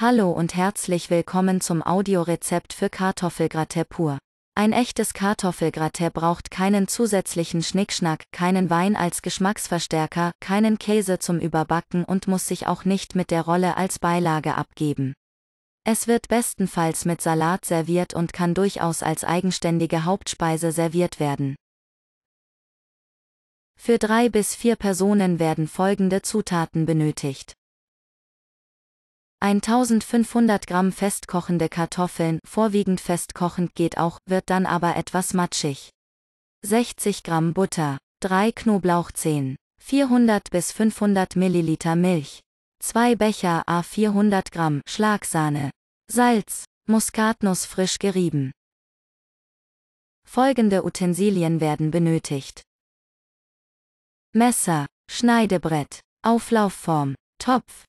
Hallo und herzlich willkommen zum Audiorezept für Kartoffelgratin pur. Ein echtes Kartoffelgratin braucht keinen zusätzlichen Schnickschnack, keinen Wein als Geschmacksverstärker, keinen Käse zum Überbacken und muss sich auch nicht mit der Rolle als Beilage abgeben. Es wird bestenfalls mit Salat serviert und kann durchaus als eigenständige Hauptspeise serviert werden. Für drei bis vier Personen werden folgende Zutaten benötigt. 1500 Gramm festkochende Kartoffeln, vorwiegend festkochend geht auch, wird dann aber etwas matschig. 60 Gramm Butter, 3 Knoblauchzehen, 400 bis 500 Milliliter Milch, 2 Becher a 400 Gramm Schlagsahne, Salz, Muskatnuss frisch gerieben. Folgende Utensilien werden benötigt. Messer, Schneidebrett, Auflaufform, Topf,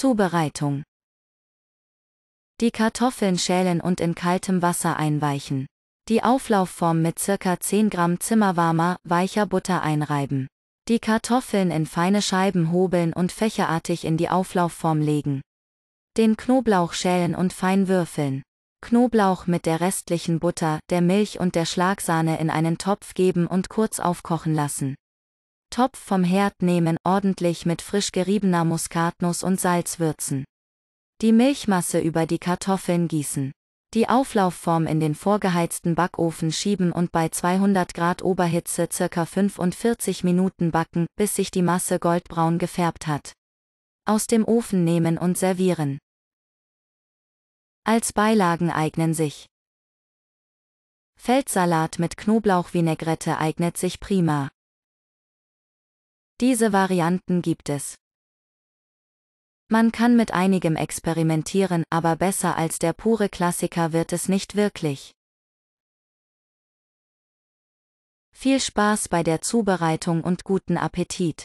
Zubereitung. Die Kartoffeln schälen und in kaltem Wasser einweichen. Die Auflaufform mit ca. 10 Gramm zimmerwarmer, weicher Butter einreiben. Die Kartoffeln in feine Scheiben hobeln und fächerartig in die Auflaufform legen. Den Knoblauch schälen und fein würfeln. Knoblauch mit der restlichen Butter, der Milch und der Schlagsahne in einen Topf geben und kurz aufkochen lassen. Topf vom Herd nehmen, ordentlich mit frisch geriebener Muskatnuss und Salz würzen. Die Milchmasse über die Kartoffeln gießen. Die Auflaufform in den vorgeheizten Backofen schieben und bei 200 Grad Oberhitze ca. 45 Minuten backen, bis sich die Masse goldbraun gefärbt hat. Aus dem Ofen nehmen und servieren. Als Beilagen eignen sich Feldsalat mit Knoblauchvinaigrette eignet sich prima. Diese Varianten gibt es. Man kann mit einigem experimentieren, aber besser als der pure Klassiker wird es nicht wirklich. Viel Spaß bei der Zubereitung und guten Appetit!